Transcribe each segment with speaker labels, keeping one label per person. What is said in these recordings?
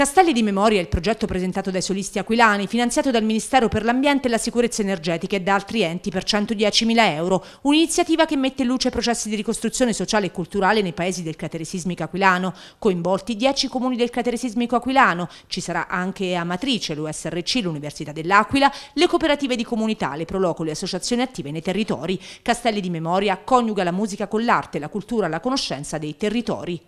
Speaker 1: Castelli di Memoria è il progetto presentato dai solisti aquilani, finanziato dal Ministero per l'Ambiente e la Sicurezza Energetica e da altri enti per 110.000 euro, un'iniziativa che mette in luce processi di ricostruzione sociale e culturale nei paesi del cratere sismico aquilano, coinvolti 10 comuni del cratere sismico aquilano, ci sarà anche Amatrice, l'USRC, l'Università dell'Aquila, le cooperative di comunità, le proloco, le associazioni attive nei territori. Castelli di Memoria coniuga la musica con l'arte, la cultura, la conoscenza dei territori.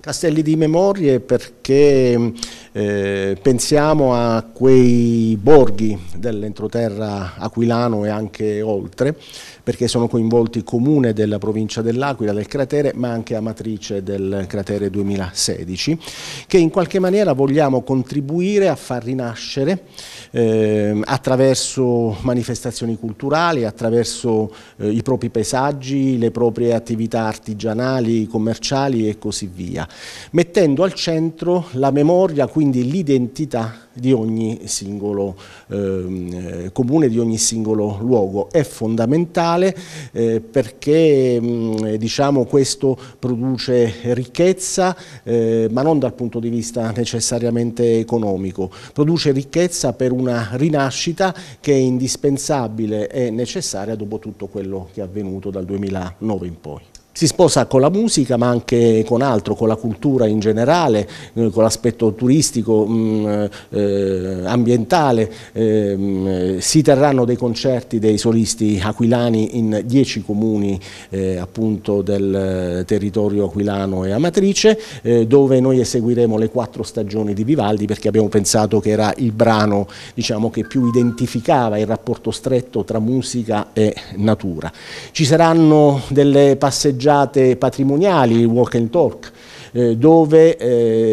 Speaker 2: Castelli di memorie perché eh, pensiamo a quei borghi dell'entroterra aquilano e anche oltre, perché sono coinvolti comune della provincia dell'Aquila, del cratere, ma anche Amatrice del cratere 2016, che in qualche maniera vogliamo contribuire a far rinascere eh, attraverso manifestazioni culturali, attraverso eh, i propri paesaggi, le proprie attività artigianali, commerciali e così via, mettendo al centro la memoria, quindi quindi l'identità di ogni singolo ehm, eh, comune, di ogni singolo luogo. È fondamentale eh, perché mh, mm, diciamo, questo produce ricchezza, eh, ma non dal punto di vista necessariamente economico, produce ricchezza per una rinascita che è indispensabile e necessaria dopo tutto quello che è avvenuto dal 2009 in poi si sposa con la musica ma anche con altro, con la cultura in generale, eh, con l'aspetto turistico, mh, mm, eh, ambientale, ehm, si terranno dei concerti dei solisti aquilani in dieci comuni eh, appunto del territorio aquilano e amatrice, dove noi eseguiremo le quattro stagioni di Vivaldi perché abbiamo pensato che era il brano diciamo, che più identificava il rapporto stretto tra musica e natura. Ci saranno delle passeggiate passeggiate patrimoniali, walk and talk, eh, dove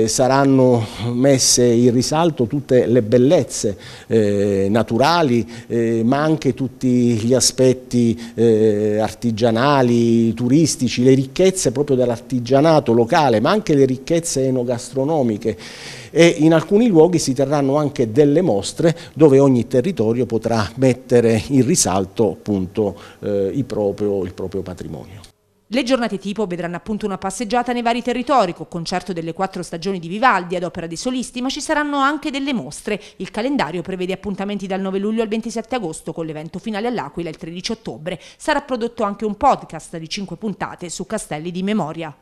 Speaker 2: eh, saranno messe in risalto tutte le bellezze eh, naturali eh, ma anche tutti gli aspetti eh, artigianali, turistici, le ricchezze proprio dell'artigianato locale ma anche le ricchezze enogastronomiche e in alcuni luoghi si terranno anche delle mostre dove ogni territorio potrà mettere in risalto appunto, eh, il proprio, il proprio patrimonio.
Speaker 1: Le giornate tipo vedranno appunto una passeggiata nei vari territori, con concerto delle quattro stagioni di Vivaldi ad opera dei solisti, ma ci saranno anche delle mostre. Il calendario prevede appuntamenti dal 9 luglio al 27 agosto con l'evento finale all'Aquila il 13 ottobre. Sarà prodotto anche un podcast di cinque puntate su Castelli di Memoria.